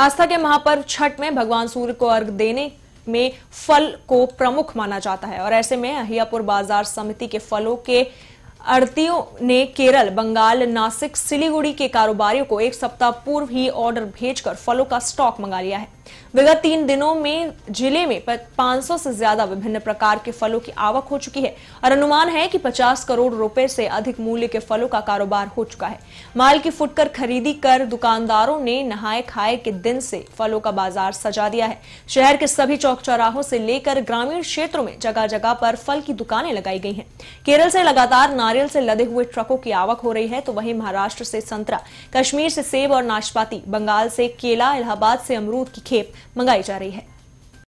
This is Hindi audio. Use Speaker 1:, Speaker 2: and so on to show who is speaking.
Speaker 1: आस्था के महापर्व छठ में भगवान सूर्य को अर्घ देने में फल को प्रमुख माना जाता है और ऐसे में अहियापुर बाजार समिति के फलों के अड़तियों ने केरल बंगाल नासिक सिलीगुड़ी के कारोबारियों को एक सप्ताह पूर्व ही ऑर्डर भेजकर फलों का स्टॉक मंगा लिया है विगत तीन दिनों में जिले में 500 से ज्यादा विभिन्न प्रकार के फलों की आवक हो चुकी है और अनुमान है कि 50 करोड़ रुपए से अधिक मूल्य के फलों का कारोबार हो चुका है माल की फुटकर खरीदी कर दुकानदारों ने नहाए खाए के दिन से फलों का बाजार सजा दिया है शहर के सभी चौक चौराहों से लेकर ग्रामीण क्षेत्रों में जगह जगह पर फल की दुकानें लगाई गई है केरल से लगातार नारियल से लदे हुए ट्रकों की आवक हो रही है तो वहीं महाराष्ट्र से संतरा कश्मीर से सेब और नाशपाती बंगाल से केला इलाहाबाद से अमरूद की खेप मंगाई जा रही है